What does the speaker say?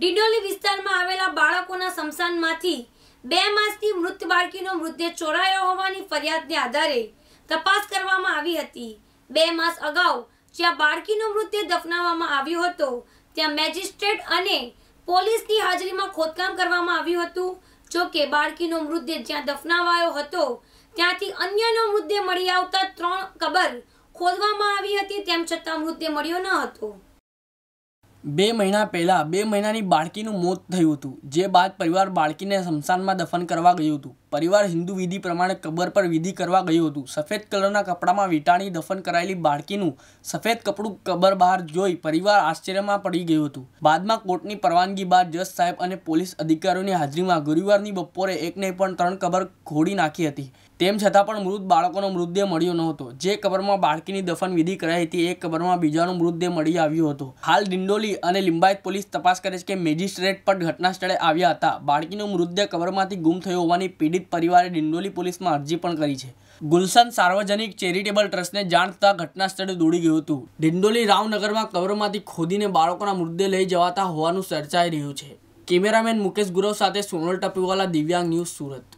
ડિડોલી વિસ્તારમાં આવેલા બાળકોના સ્મશાનમાંથી બે માસથી મૃત બાળકીનો મૃતદેહ ચોરાયો હોવાની ફરિયાદને આધારે તપાસ કરવામાં આવી હતી બે માસ અગાઉ જ્યાં બાળકીનો મૃતદેહ દફનાવવામાં આવ્યો હતો ત્યાં મેજિસ્ટ્રેટ અને પોલીસની હાજરીમાં ખોદકામ કરવામાં આવ્યું હતું જો કે બાળકીનો મૃતદેહ જ્યાં દફનાવાયો હતો ત્યાંથી અન્યનો મૃતદેહ મળી આવતા ત્રણ કબર ખોદવામાં આવી હતી તેમ છતાં મૃતદેહ મળ્યો ન હતો બે મહિના પહેલાં બે મહિનાની બાળકીનું મોત થયું હતું જે બાદ પરિવાર બાળકીને સ્મશાનમાં દફન કરવા ગયું હતું પરિવાર હિન્દુ વિધિ પ્રમાણે કબર પર વિધિ કરવા ગયું હતું સફેદ કલરના કપડામાં વીંટાણી દફન કરાયેલી બાળકીનું સફેદ કપડું કબર બહાર જોઈ પરિવાર આશ્ચર્યમાં પડી ગયું હતું બાદમાં કોર્ટની પરવાનગી બાદ જજ સાહેબ અને પોલીસ અધિકારીઓની હાજરીમાં ગુરુવારની બપોરે એકને પણ ત્રણ કબર ખોડી નાખી હતી તેમ છતાં પણ મૃત બાળકોનો મૃતદેહ મળ્યો ન હતો જે કબરમાં બાળકીની દફન વિધિ કરાઈ હતી એ કબરમાં બીજાનો મૃતદેહ મળી આવ્યો હતો હાલ દિંડોલી અને લિંબાયત પોલીસ તપાસ કરે છે કે મેજિસ્ટ્રેટ પણ ઘટના સ્થળે આવ્યા હતા બાળકીનો મૃતદેહ કવરમાંથી ગુમ થયો હોવાની પીડિત પરિવારે ડિંડોલી પોલીસમાં અરજી પણ કરી છે ગુલશન સાર્વજનિક ચેરિટેબલ ટ્રસ્ટને જાણ થતાં ઘટના સ્થળે દોડી ગયું હતું ડિંડોલી રામનગરમાં કવરમાંથી ખોદીને બાળકોના મૃતદેહ લઈ જવાતા હોવાનું ચર્ચાઈ રહ્યું છે કેમેરામેન મુકેશ ગુરવ સાથે સોનલ ટપીવાલા દિવ્યાંગ ન્યૂઝ સુરત